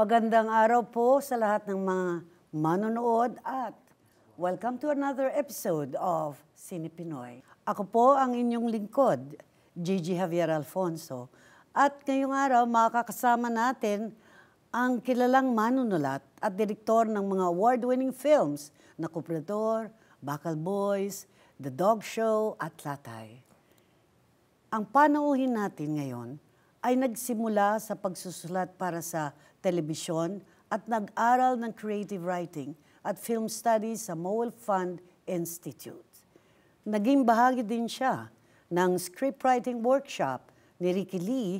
Magandang araw po sa lahat ng mga manonood at welcome to another episode of Sini Pinoy. Ako po ang inyong lingkod, Gigi Javier Alfonso. At ngayong araw, makakasama natin ang kilalang manunulat at direktor ng mga award-winning films na Kupredor, Bakal Boys, The Dog Show at Latay. Ang panauhin natin ngayon ay nagsimula sa pagsusulat para sa telebisyon at nag-aral ng creative writing at film studies sa Mowell Fund Institute. Naging bahagi din siya ng scriptwriting workshop ni Ricky Lee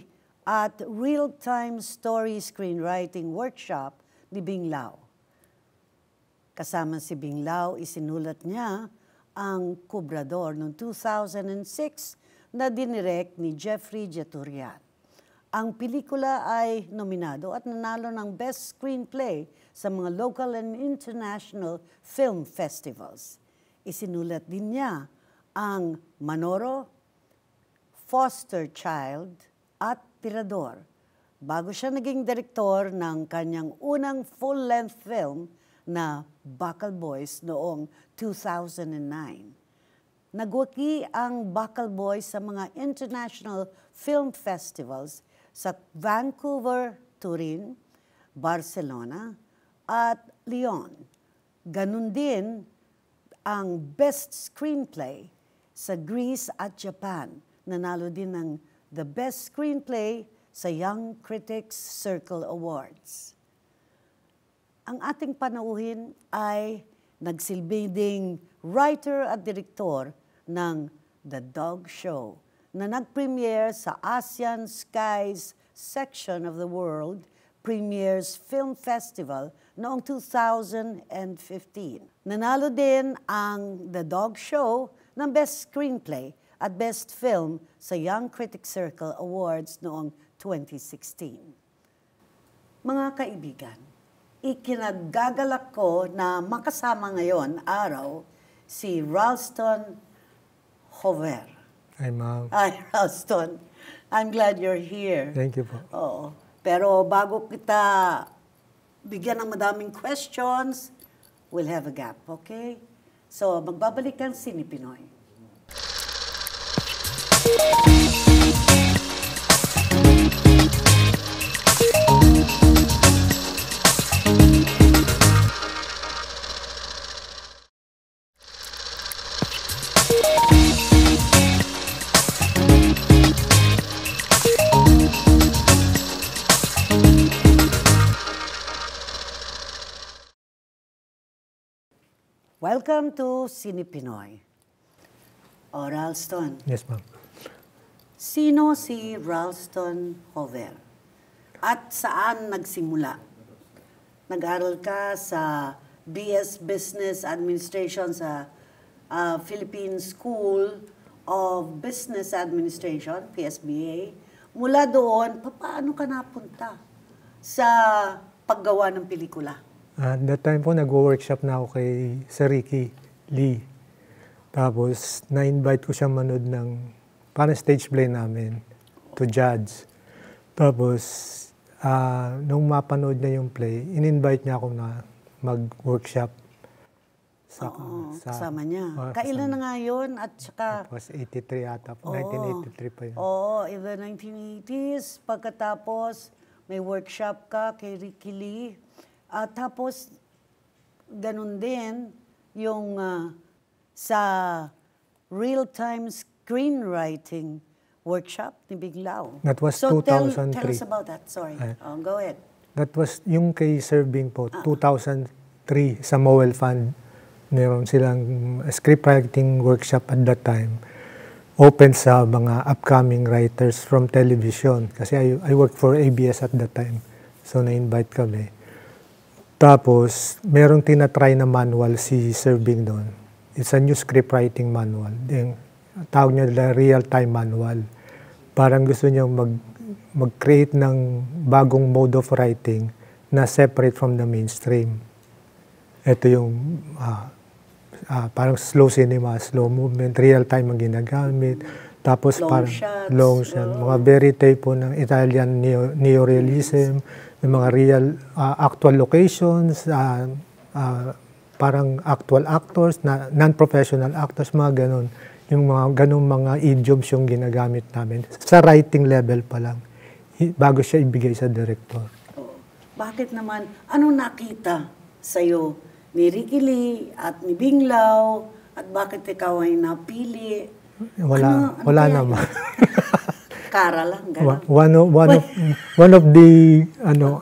at real-time story screenwriting workshop ni Bing Lao. Kasama si Bing Lao, isinulat niya ang Kubrador noong 2006 na dinirek ni Jeffrey Jeturian. Ang pelikula ay nominado at nanalo ng Best Screenplay sa mga local and international film festivals. Isinulat din niya ang Manoro, Foster Child at Tirador bago siya naging direktor ng kanyang unang full-length film na Buckle Boys noong 2009. Nagwaki ang Buckle Boys sa mga international film festivals – sa Vancouver, Turin, Barcelona, at Lyon. Ganun din ang best screenplay sa Greece at Japan. Nanalo din ng the best screenplay sa Young Critics Circle Awards. Ang ating panauhin ay nagsilbing writer at direktor ng The Dog Show na nag-premiere sa ASEAN Skies section of the world Premieres Film Festival noong 2015. Nanalo din ang The Dog Show ng Best Screenplay at Best Film sa Young Critics Circle Awards noong 2016. Mga kaibigan, ikinagagalak ko na makasama ngayon araw si Ralston Hover Hi, Ma'am. Hi, Ralston. I'm glad you're here. Thank you po. Oo. Pero bago kita bigyan ng madaming questions, we'll have a gap, okay? So, magbabalik kang Sini Pinoy. Welcome to Cine Pinoy. O, Ralston. Yes, ma'am. Sino si Ralston Hover? At saan nagsimula? Nag-aral ka sa BS Business Administration sa uh, Philippine School of Business Administration, PSBA. Mula doon, paano ka napunta sa paggawa ng pelikula? At that time po, nagwo-workshop na ako kay Sir Ricky Lee. Tapos, na-invite ko siya manood ng parang stage play namin to judge. Tapos, uh, nung mapanood niya yung play, in-invite niya ako na mag-workshop sa, Oo, sa, kasama niya. Oh, Kailan na nga yun? At saka... It was 83 ata po. 1983 pa yun. Oo, in the 1980s. Pagkatapos, may workshop ka kay Ricky Lee. Uh, tapos, ganun din yung uh, sa real-time screenwriting workshop ni Biglao. That was so 2003. Tell, tell us about that, sorry. Uh, oh, go ahead. That was yung kay Sir Bing po, uh -huh. 2003 sa Mowell Fund. Meron silang scriptwriting workshop at that time. Open sa mga upcoming writers from television. Kasi I, I worked for ABS at that time. So na-invite kami. Tapos, merong tinatry na manual si Sir Bing It's a new script writing manual. Yung, tawag niya nila real-time manual. Parang gusto niya mag, mag-create ng bagong mode of writing na separate from the mainstream. Ito yung uh, uh, parang slow cinema, slow movement, real-time ang ginagamit. Tapos long parang shots, long shot, oh. mga very tape po ng Italian neo, neorealism. mm yung mga real uh, actual locations, uh, uh, parang actual actors, na non-professional actors, mga ganun. Yung mga ganung mga idioms yung ginagamit namin sa writing level pa lang bago siya ibigay sa director. bakit naman? Anong nakita sa'yo ni Ricky Lee at ni Binglaw? at bakit ikaw ay napili? Wala, ano, ano wala kaya? naman. Kara lang, gano'n. One of, one of, one of the, ano,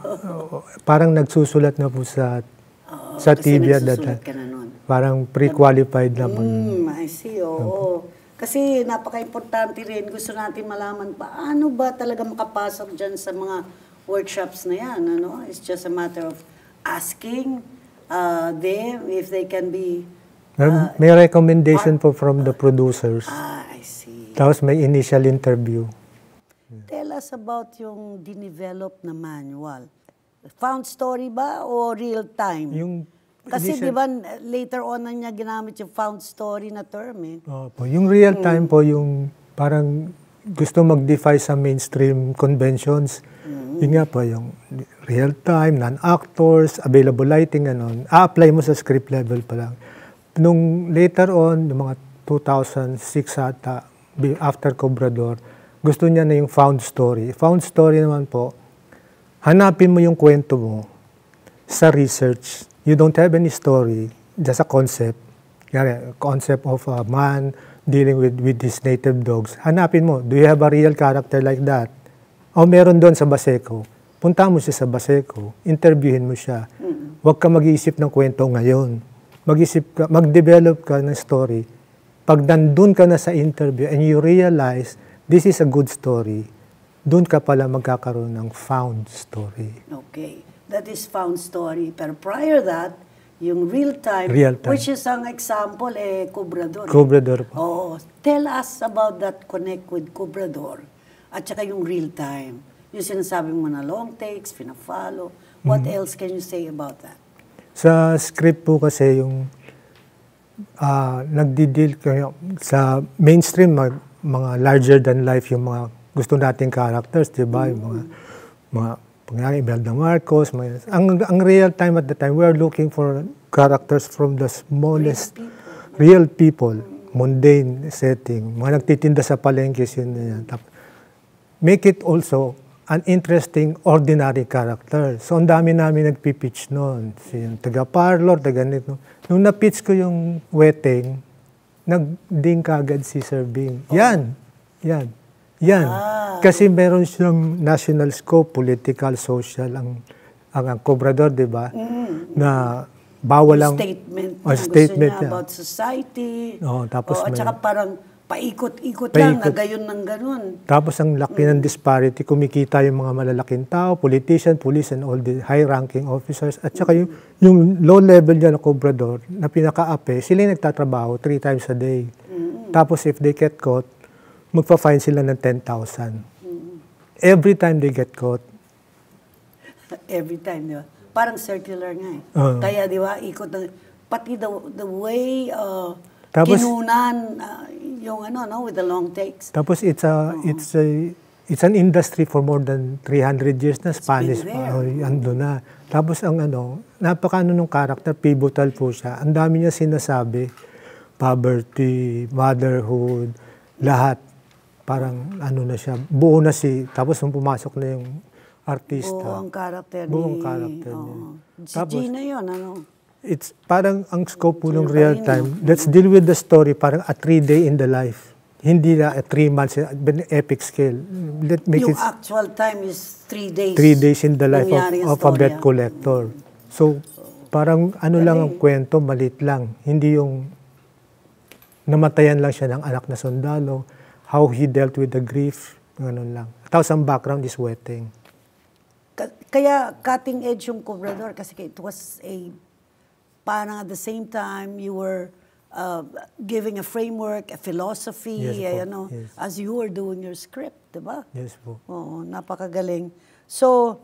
parang nagsusulat na po sa, oo, sa TV at that ka na nun. Parang pre-qualified na po. Hmm, I see, oo. Kasi napaka-importante rin, gusto natin malaman paano ba talaga makapasok diyan sa mga workshops na yan. Ano? It's just a matter of asking uh, them if they can be... Ma'am, uh, May recommendation po from the producers. Ah, I see. Tapos may initial interview us about yung dinevelop na manual. Found story ba o real time? Yung kasi di ba later on na niya ginamit yung found story na term eh. po. yung real time mm. po yung parang gusto mag-defy sa mainstream conventions. Mm. Yun nga po yung real time, non-actors, available lighting, ganun. A-apply mo sa script level pa lang. Nung later on, yung mga 2006 ata, after Cobrador, gusto niya na yung found story. Found story naman po, hanapin mo yung kwento mo sa research. You don't have any story, just a concept. Kaya, concept of a man dealing with, with his native dogs. Hanapin mo, do you have a real character like that? O meron doon sa Baseco. Punta mo siya sa Baseco, interviewin mo siya. Huwag ka mag-iisip ng kwento ngayon. Mag-isip ka, mag-develop ka ng story. Pag nandun ka na sa interview and you realize this is a good story, doon ka pala magkakaroon ng found story. Okay. That is found story. Pero prior that, yung real time, real time. which is ang example, eh, Cobrador. Eh. Cobrador po. Oh, Tell us about that connect with Cobrador. At saka yung real time. Yung sinasabi mo na long takes, pinafollow. What mm. else can you say about that? Sa script po kasi yung uh, nagdi-deal kayo sa mainstream, mag, mga larger than life yung mga gusto nating characters, di ba? Yung mga, mm. mga pangyari, Imelda Marcos. Mga, ang, ang real time at the time, we are looking for characters from the smallest real people, mundane setting, mga nagtitinda sa palengke, yun, yun. Make it also an interesting, ordinary character. So, ang dami namin nagpipitch noon. Si yung taga-parlor, taga-nito. Nung na-pitch ko yung wedding, nag-ding kagad si Sir Bing. Oh. Yan. Yan. Yan. Ah. Kasi meron siyang national scope, political, social, ang ang, ang Cobrador, di ba? mm Na bawal ang... Statement. Oh, statement niya, niya about society. Oo, tapos... Oh, at saka parang paikot-ikot lang, na gayon ng ganun. Tapos ang laki mm. ng disparity, kumikita yung mga malalaking tao, politician, police, and all the high-ranking officers. At saka yung, yung low-level dyan na cobrador, na pinaka-ape, sila yung nagtatrabaho three times a day. mm Tapos if they get caught, magpa-fine sila ng 10,000. mm Every time they get caught. Every time, di ba? Parang circular nga eh. uh Kaya di ba, ikot na, pati the, the way... Uh, tapos, Kinunan uh, yung ano, no, with the long takes. Tapos it's a, uh-huh. it's a, it's an industry for more than 300 years na Spanish pa. Oh, ando na. Tapos ang ano, napakaano nung character, pivotal po siya. Ang dami niya sinasabi, poverty, motherhood, lahat. Parang ano na siya, buo na si, tapos nung pumasok na yung artista. Buong character ni... Buong character oh. niya. Si tapos, Gina yun, ano? it's parang ang scope mo ng real time, let's deal with the story parang a three day in the life. Hindi na a three months, epic scale. Let make Yung it, actual time is three days. Three days in the life of, of a bet ah. collector. So, parang ano lang ang kwento, malit lang. Hindi yung namatayan lang siya ng anak na sundalo, how he dealt with the grief, ganun lang. Tapos ang background is wedding. Kaya cutting edge yung Cobrador kasi it was a parang at the same time you were uh, giving a framework, a philosophy, yes, eh, ano, yes. as you were doing your script, di ba? Yes po. Oo, napakagaling. So,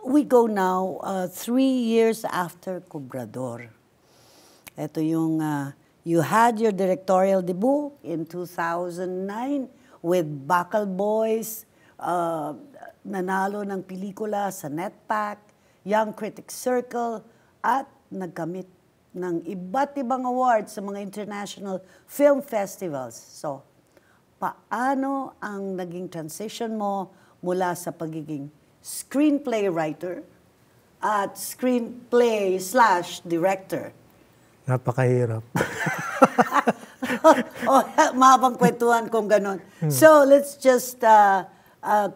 we go now uh, three years after Cobrador. Ito yung, uh, you had your directorial debut in 2009 with Buckle Boys, uh, nanalo ng pelikula sa NetPac, Young Critics Circle, at nagamit ng iba't ibang awards sa mga international film festivals. So, paano ang naging transition mo mula sa pagiging screenplay writer at screenplay slash director? Napakahirap. oh, mahabang kwentuhan kung ganun. Hmm. So, let's just, uh, uh,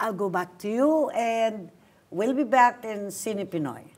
I'll go back to you and we'll be back in Cine Pinoy.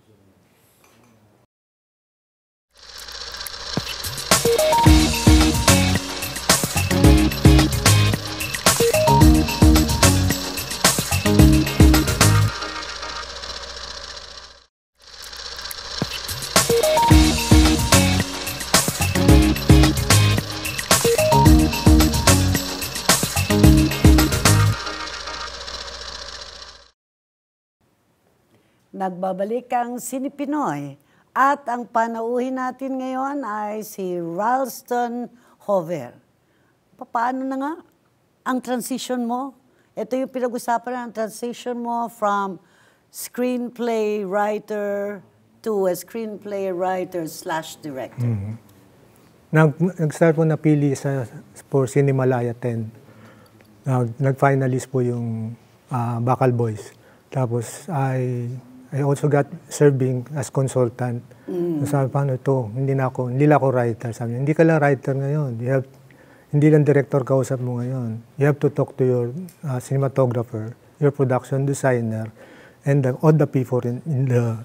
Nagbabalik ang Sinipinoy at ang panauhin natin ngayon ay si Ralston Hover. Paano na nga ang transition mo? Ito yung pinag-usapan ng transition mo from screenplay writer to a screenplay writer slash director. Mm-hmm. Nag, nag-start po napili sa, for Cinemalaya 10. Nag, finalist po yung uh, Bakal Boys. Tapos ay I also got serving as consultant. Mm. So sabi, paano to? Hindi na ako, hindi na ako writer. Sabi niya, hindi ka lang writer ngayon. You have, hindi lang director kausap mo ngayon. You have to talk to your uh, cinematographer, your production designer, and the, all the people in, in the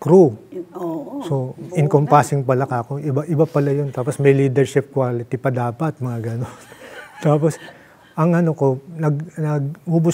crew. Oo. So, encompassing pala ako. Iba, iba pala yun. Tapos may leadership quality pa dapat, mga gano'n. Tapos, ang ano ko, nag, nag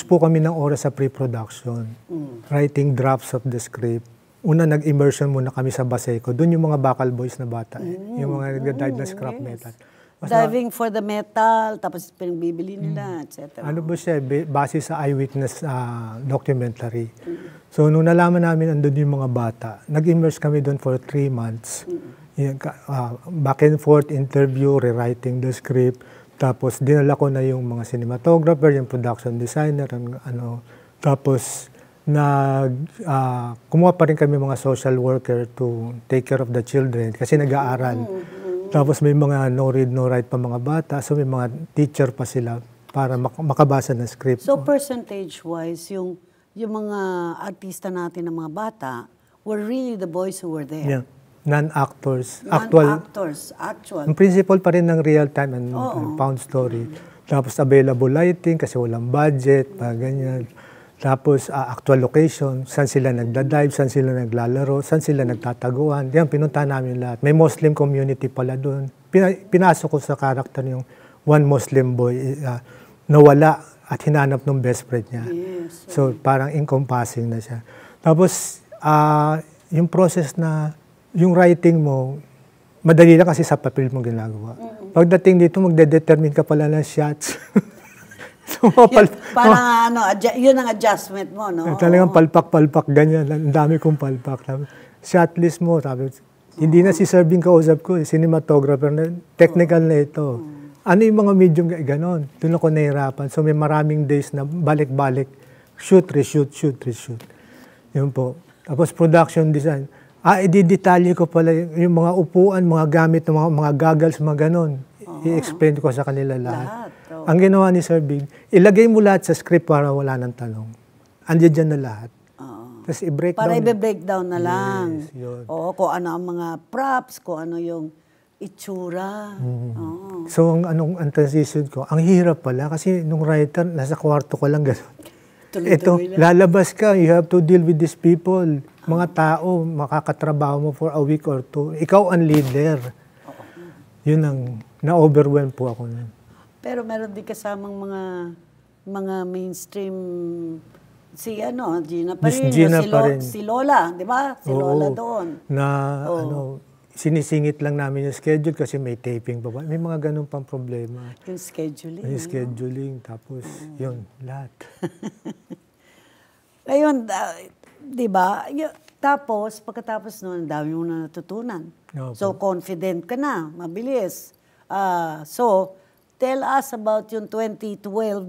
po kami ng oras sa pre-production, mm. writing drafts of the script. Una, nag-immersion muna kami sa Baseco. Doon yung mga bakal boys na bata, eh. mm. yung mga mm. Oh, nag-dive na scrap yes. metal. Basta, Diving for the metal, tapos pinagbibili mm. nila, mm. etc. Ano ba siya, base sa eyewitness uh, documentary. Mm. So, nung nalaman namin andun yung mga bata, nag-immerse kami doon for three months. Mm. Yung, uh, ah, back and forth, interview, rewriting the script tapos dinala ko na yung mga cinematographer, yung production designer, ang ano. Tapos nag uh, kumuha pa rin kami mga social worker to take care of the children kasi nag-aaral. Mm -hmm. Tapos may mga no read no write pa mga bata, so may mga teacher pa sila para mak- makabasa ng script. So percentage wise yung yung mga artista natin ng mga bata were really the boys who were there. Yeah non-actors. Actual, Non-actors, actual. ang principle pa rin ng real-time and Oo. pound story. Tapos available lighting kasi walang budget, mga ganyan. Tapos ah, actual location, saan sila nagda-dive, saan sila naglalaro, saan sila nagtataguan. Yan, pinunta namin lahat. May Muslim community pala doon. pinasok ko sa karakter yung one Muslim boy eh, ah, nawala at hinanap ng best friend niya. So parang encompassing na siya. Tapos uh, yung process na yung writing mo, madali lang kasi sa papel mo ginagawa. Mm-hmm. Pagdating dito, magde-determine ka pala ng shots. so, pal- yun, parang oh. ano, adju- yun ang adjustment mo, no? Talagang palpak-palpak, ganyan. Ang dami kong palpak. Shot list mo, sabi, hindi na si Serving kausap ko, eh, cinematographer na, technical na ito. Mm. Ano yung mga medium, ganon. Doon ako nahirapan. So may maraming days na balik-balik, shoot, reshoot, shoot, reshoot. Yun po. Tapos production design ah, i-detalye ko pala yung mga upuan, mga gamit, mga, mga goggles, mga ganon. Oh. I-explain ko sa kanila lahat. lahat. Oh. Ang ginawa ni Sir Big, ilagay mo lahat sa script para wala nang tanong. Andiyan dyan na lahat. Oh. Tapos i-breakdown. Para i-breakdown na lang. Yes, yun. Oo, kung ano ang mga props, kung ano yung itsura. Mm. Oo. So, ang, anong, ang transition ko, ang hirap pala kasi nung writer, nasa kwarto ko lang gano'n. Tuloy-tuloy Ito, lang. lalabas ka, you have to deal with these people. Mga ah. tao, makakatrabaho mo for a week or two. Ikaw ang leader. Yun ang, na-overwhelm po ako nun. Pero meron din kasamang mga mga mainstream si ano, Gina Parino, Gina si, Lo, si Lola, di ba? Si Oo, Lola doon. Na, Oo. ano, sinisingit lang namin yung schedule kasi may taping pa ba. May mga ganun pang problema. Yung scheduling. Yung ano? scheduling. Ano? Tapos, mm. yun, lahat. Ayun, uh, di ba? Tapos, pagkatapos noon, dami mo na natutunan. Opo. So, confident ka na, mabilis. Uh, so, tell us about yung 2012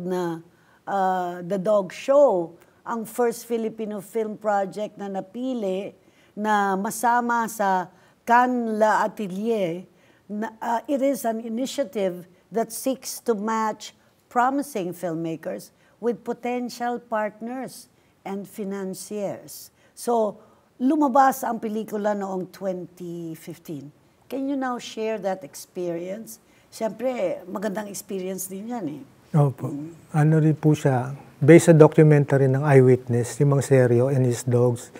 na uh, The Dog Show, ang first Filipino film project na napili na masama sa Cannes L'Atelier, uh, it is an initiative that seeks to match promising filmmakers with potential partners and financiers. So, lumabas ang pelikula noong 2015. Can you now share that experience? Siyempre, magandang experience din yan eh. Opo. Ano rin po siya, based sa documentary ng Eyewitness, ni Mang Serio and his dogs,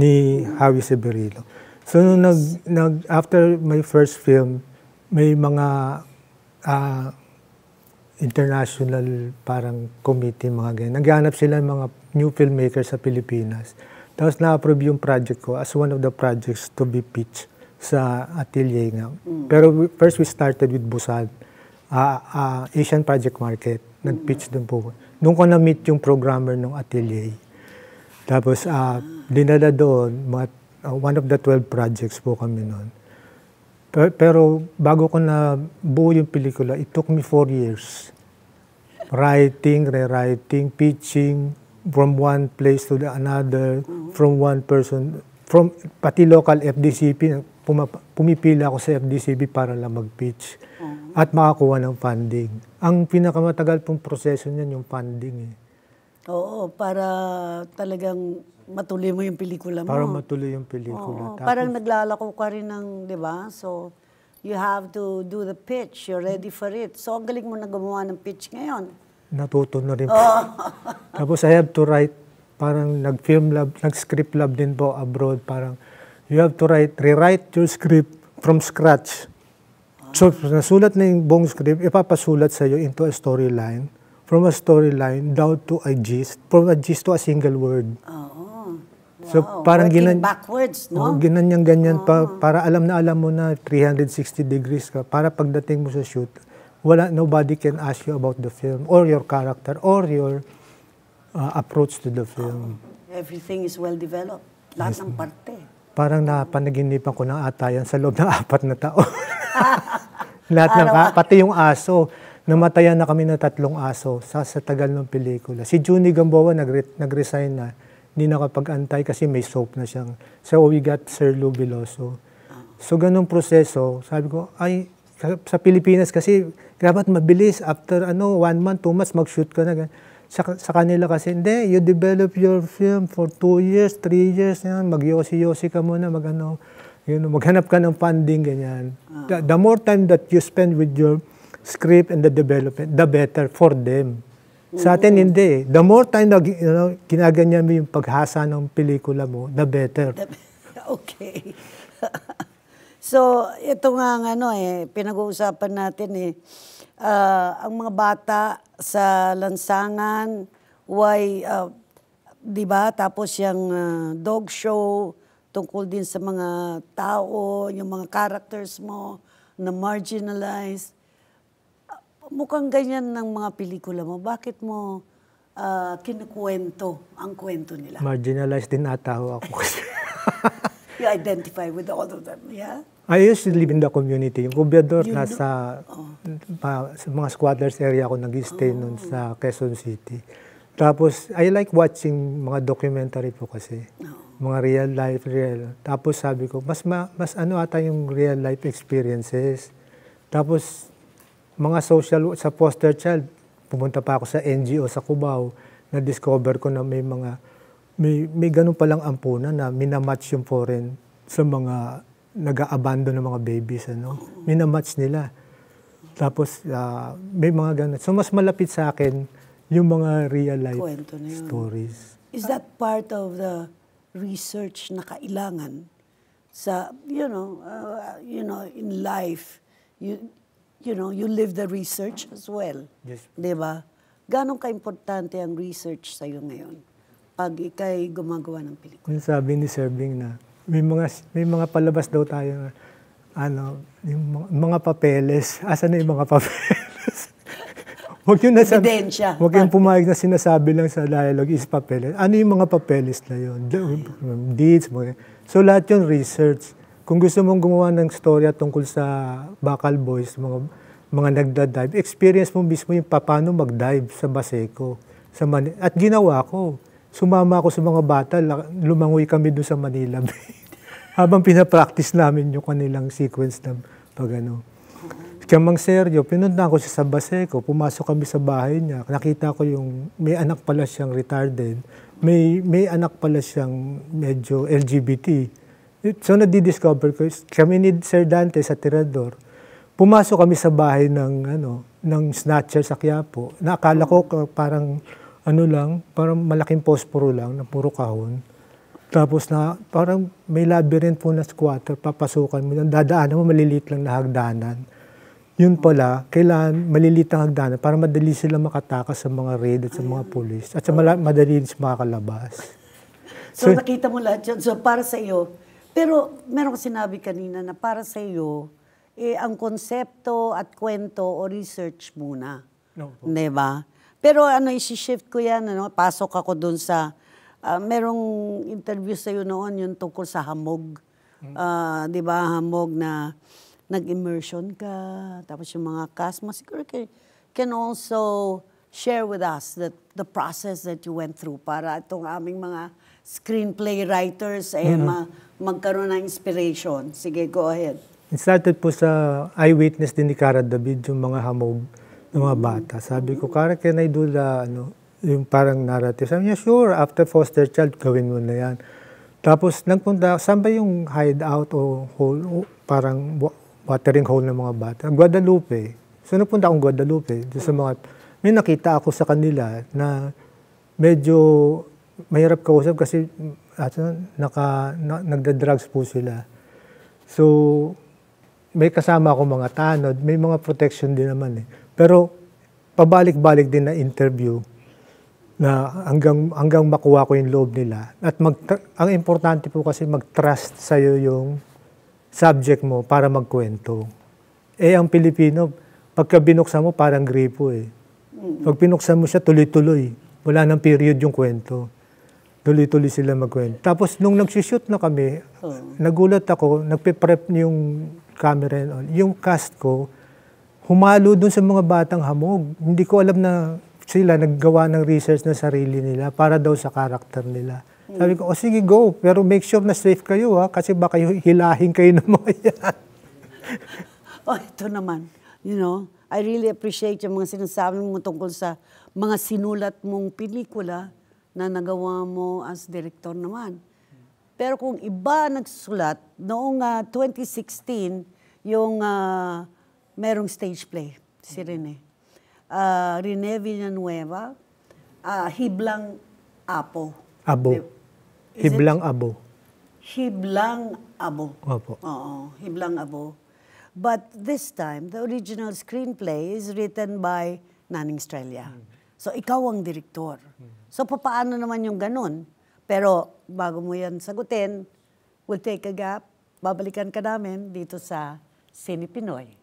ni mm. Javi Severino. So, nung nag, nag, after my first film, may mga uh, international parang committee, mga ganyan. Naghanap sila ng mga new filmmakers sa Pilipinas. Tapos na-approve yung project ko as one of the projects to be pitched sa atelier nga. Hmm. Pero we, first we started with Busan, uh, uh, Asian Project Market. Nag-pitch hmm. doon po. Doon ko na-meet yung programmer ng atelier. Tapos uh, dinala doon, mga uh, one of the 12 projects po kami noon. Pero, bago ko na buo yung pelikula, it took me 4 years. Writing, rewriting, pitching, from one place to the another, from one person, from pati local FDCP, pumipila ako sa FDCP para lang mag-pitch at makakuha ng funding. Ang pinakamatagal pong proseso niyan yung funding eh. Oo, para talagang matuloy mo yung pelikula mo. Parang matuloy yung pelikula. Oo, Tapos, parang naglalako ka rin ng, di ba? So, you have to do the pitch. You're ready for it. So, ang galing mo na gumawa ng pitch ngayon. Natuto na rin po. Oh. Tapos, I have to write, parang nag-film lab, nag-script lab din po abroad. Parang, you have to write, rewrite your script from scratch. So, nasulat na yung buong script, ipapasulat sa'yo into a storyline. From a storyline down to a gist. From a gist to a single word. Oo. Wow, so parang ginan backwards, no? Oh, ginanyang ganyan uh pa ah. para alam na alam mo na 360 degrees ka para pagdating mo sa shoot, wala nobody can ask you about the film or your character or your uh, approach to the film. Uh, everything is well developed. Lahat yes, ng parte. Parang napanaginipan ko ng atayan sa loob ng apat na taon. Lahat ng, pati yung aso. Namatayan na kami ng tatlong aso sa, sa tagal ng pelikula. Si Junie Gamboa nag-resign na hindi nakapag-antay kasi may soap na siyang. So we got Sir Lou Veloso. So ganong proseso, sabi ko, ay, sa Pilipinas kasi, grabat mabilis. After ano, one month, two months, mag-shoot ka na. sa, sa kanila kasi, hindi, you develop your film for two years, three years, yan, mag-yosi-yosi ka muna, mag-ano, yun, maghanap ka ng funding, ganyan. Ah. The, the more time that you spend with your script and the development, the better for them. Sa atin, hindi. The more time na you know, ginaganyan mo yung paghasa ng pelikula mo, the better. okay. so, ito nga ang ano eh, pinag-uusapan natin eh. Uh, ang mga bata sa lansangan, why, uh, di ba? Tapos yung uh, dog show, tungkol din sa mga tao, yung mga characters mo na marginalized mukhang ganyan ng mga pelikula mo. Bakit mo uh, kinukwento ang kwento nila? Marginalized din ata ako kasi. you identify with all of them, yeah? I used to live in the community. Yung Cubiador, you nasa oh. pa, sa mga squatters area ako nag-stay oh. nun sa Quezon City. Tapos, I like watching mga documentary po kasi. Oh. Mga real life, real. Tapos sabi ko, mas, ma, mas ano ata yung real life experiences. Tapos, mga social, sa foster child, pumunta pa ako sa NGO sa Cubao, na-discover ko na may mga, may, may ganun pa lang ampunan na minamatch yung foreign sa mga nag-aabandon ng mga babies. Ano? Minamatch nila. Tapos, uh, may mga ganun. So, mas malapit sa akin yung mga real life stories. Is that part of the research na kailangan sa, you know, uh, you know, in life? You, you know, you live the research as well. Yes. Di ba? Ganon ka-importante ang research sa'yo ngayon pag ikay gumagawa ng pelikula? Yung sabi ni Serving na may mga, may mga palabas daw tayo na ano, yung mga, mga papeles. Asa na yung mga papeles? Huwag yung nasabi, Evidensya. Huwag yung pumayag na sinasabi lang sa dialogue is papeles. Ano yung mga papeles na yun? Deeds, mga, so lahat yung research. Kung gusto mong gumawa ng storya tungkol sa bakal Boys, mga, mga nagda-dive, experience mo mismo yung paano mag-dive sa Baseco. Sa Man- At ginawa ko. Sumama ako sa mga bata, lumangoy kami doon sa Manila Bay. Habang pinapractice namin yung kanilang sequence ng pag ano. Kaya Sergio, pinunta ko siya sa Baseco, pumasok kami sa bahay niya, nakita ko yung may anak pala siyang retarded, may, may anak pala siyang medyo LGBT. So, na-discover ko, kami ni Sir Dante sa Tirador, pumasok kami sa bahay ng, ano, ng snatcher sa Quiapo. Naakala ko parang, ano lang, parang malaking posporo lang na puro kahon. Tapos na, parang may labyrinth po na squatter, papasukan mo, dadaanan mo, maliliit lang na hagdanan. Yun pala, kailan maliliit ang hagdanan para madali sila makatakas sa mga raid at sa mga pulis at sa madali sila makakalabas. So, so nakita mo lahat yun. So para sa iyo, pero meron ko sinabi kanina na para sa iyo, eh, ang konsepto at kwento o research muna. No. Po. Diba? Pero ano, isi-shift ko yan. Ano? Pasok ako dun sa, uh, merong interview sa iyo noon, yung tungkol sa hamog. Mm. Uh, di ba, hamog na nag-immersion ka, tapos yung mga kasma, siguro can, can also share with us that the process that you went through para itong aming mga screenplay writers ay eh, mm-hmm. ma- magkaroon ng inspiration. Sige, go ahead. It started po sa eyewitness din ni Cara David, yung mga hamog ng mga mm-hmm. bata. Sabi ko, mm-hmm. Cara, can I do the, ano, yung parang narrative? Sabi niya, sure, after foster child, gawin mo na yan. Tapos nagpunta, saan ba yung hideout o hole, o parang watering hole ng mga bata? Guadalupe. So nagpunta akong Guadalupe. Doon sa mga, may nakita ako sa kanila na medyo mahirap kausap kasi at, ano, naka, na, nagda-drugs po sila. So, may kasama ako mga tanod, may mga protection din naman eh. Pero pabalik-balik din na interview na hanggang hanggang makuha ko yung loob nila. At mag ang importante po kasi mag-trust sa iyo yung subject mo para magkwento. Eh ang Pilipino, pagka binuksan mo parang gripo eh. Pag pinuksan mo siya tuloy-tuloy, wala nang period yung kwento. Tuloy-tuloy sila magkwento. Tapos nung nagsishoot na kami, oh. nagulat ako, nagpe-prep yung camera and all. Yung cast ko, humalo dun sa mga batang hamog. Hindi ko alam na sila naggawa ng research na sarili nila para daw sa karakter nila. Mm. Sabi ko, o oh, sige, go. Pero make sure na safe kayo ha, kasi baka hilahin kayo ng mga yan. oh, ito naman. You know, I really appreciate yung mga sinasabi mo tungkol sa mga sinulat mong pelikula na nagawa mo as director naman. Pero kung iba nagsulat, noong uh, ah, 2016, yung uh, merong stage play, si mm-hmm. Rene. Uh, Rene Villanueva, uh, Hiblang Apo. Abo. Is Hiblang it? Abo. Hiblang Abo. Opo. Oo, Hiblang Abo. But this time, the original screenplay is written by Naning Australia. Mm. So, ikaw ang direktor. So, paano naman yung ganun? Pero, bago mo yan sagutin, we'll take a gap. Babalikan ka namin dito sa Sini Pinoy.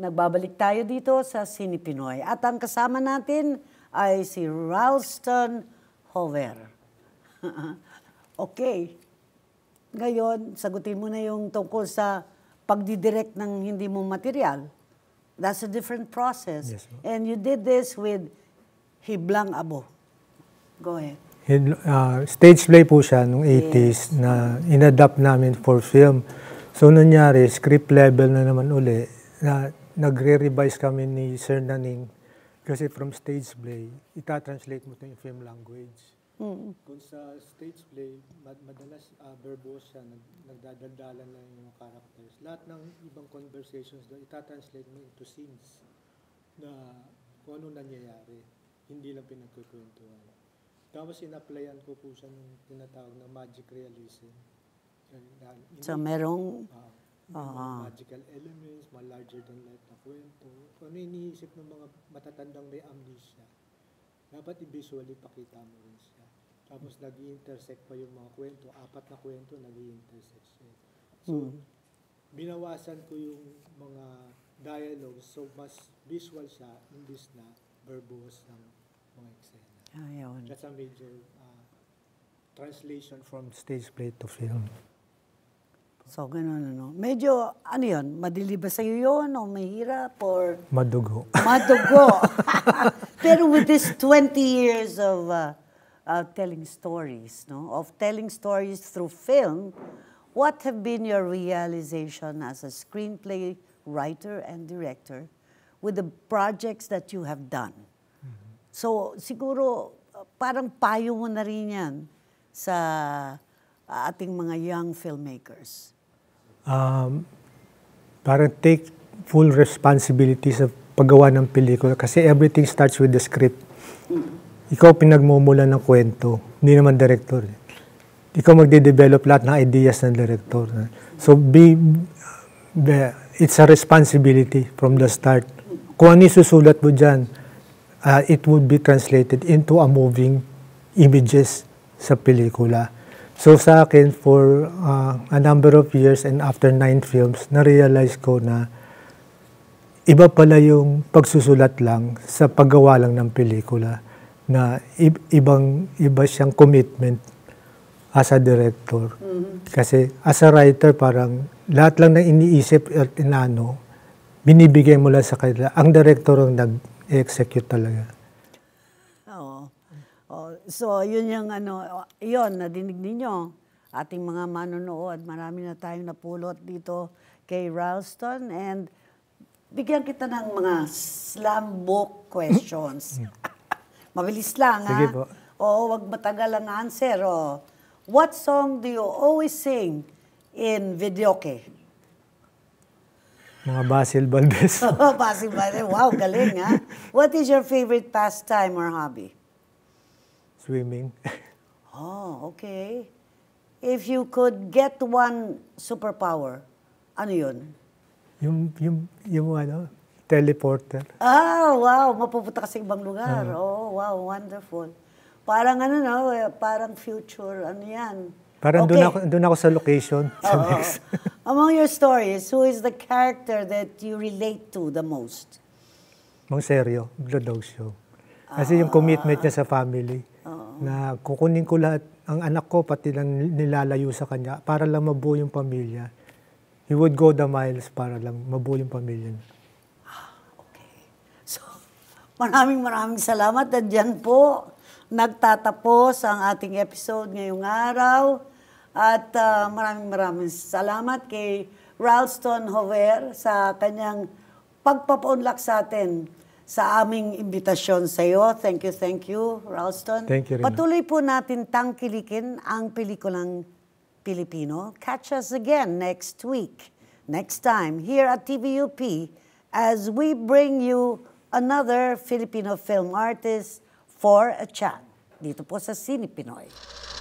Nagbabalik tayo dito sa Sini Pinoy. At ang kasama natin ay si Ralston Hover. okay. Ngayon, sagutin mo na yung tungkol sa pagdidirect ng hindi mo material. That's a different process. Yes, And you did this with Hiblang Abo. Go ahead. Uh, stage play po siya nung 80s yes. na inadapt namin for film. So, nangyari, script level na naman uli. Na nagre-revise kami ni Sir Naning kasi from stage play, ita-translate mo ito yung film language. Mm. Kung sa stage play, mad- madalas uh, verbose siya, nag- nagdadaldalan lang yung mga characters. Lahat ng ibang conversations doon, ita-translate mo into scenes na kung ano nangyayari, hindi lang pinagkukwentuhan. Tapos in-applyan ko po siya ng tinatawag na magic realism. So, merong uh, mga Oo. magical elements, mga larger than life na kwento. Kung ano iniisip ng mga matatandang may amnesia, dapat i-visually pakita mo rin siya. Tapos nag intersect pa yung mga kwento, apat na kwento nag intersect siya. So, mm. binawasan ko yung mga dialogue so mas visual siya imbis na verbose ng mga eksena. Ayun. That's a major uh, translation from stage play to film. So, ganun, ano. Medyo, ano yun, madili ba sa'yo yun o mahirap or... Madugo. Madugo. Pero with this 20 years of uh, uh, telling stories, no? Of telling stories through film, what have been your realization as a screenplay writer and director with the projects that you have done? Mm -hmm. So, siguro, parang payo mo na rin yan sa ating mga young filmmakers um, parang take full responsibility sa paggawa ng pelikula kasi everything starts with the script. Ikaw pinagmumula ng kwento, hindi naman director. Ikaw magde-develop lahat ng ideas ng director. So be, be it's a responsibility from the start. Kung ano susulat mo dyan, uh, it would be translated into a moving images sa pelikula. So sa akin, for uh, a number of years and after nine films, na-realize ko na iba pala yung pagsusulat lang sa paggawa lang ng pelikula na ibang iba siyang commitment as a director. Mm-hmm. Kasi as a writer, parang lahat lang ng iniisip at inano, binibigay mo lang sa kanila. Ang director ang nag-execute talaga. So, yun yung ano, yun, nadinig ninyo. Ating mga manonood, marami na tayong napulot dito kay Ralston. And bigyan kita ng mga slam book questions. Mabilis lang, Sige Po. Oo, wag matagal ang answer, oh. What song do you always sing in videoke? Mga Basil Valdez. Basil Valdez. Wow, galing, ha? What is your favorite pastime or hobby? swimming. oh, okay. If you could get one superpower, ano yun? Yung, yung, yung ano, teleporter. Ah, wow. Mapupunta ka sa ibang lugar. Uh, oh, wow. Wonderful. Parang ano no, parang future, ano yan. Parang okay. doon, ako, doon ako sa location. Sa oh, next. Among your stories, who is the character that you relate to the most? Mong seryo, Blodosio. Kasi uh, yung ah. commitment niya sa family na kukunin ko lahat ang anak ko pati lang nilalayo sa kanya para lang mabuo yung pamilya. He would go the miles para lang mabuo yung pamilya Ah, okay. So, maraming maraming salamat at dyan po nagtatapos ang ating episode ngayong araw. At uh, maraming maraming salamat kay Ralston Hover sa kanyang pagpapaunlak sa atin sa aming imbitasyon sa iyo. Thank you, thank you, Ralston. Thank you, Rina. Patuloy po natin tangkilikin ang pelikulang Pilipino. Catch us again next week, next time, here at TVUP as we bring you another Filipino film artist for a chat dito po sa Sini Pinoy.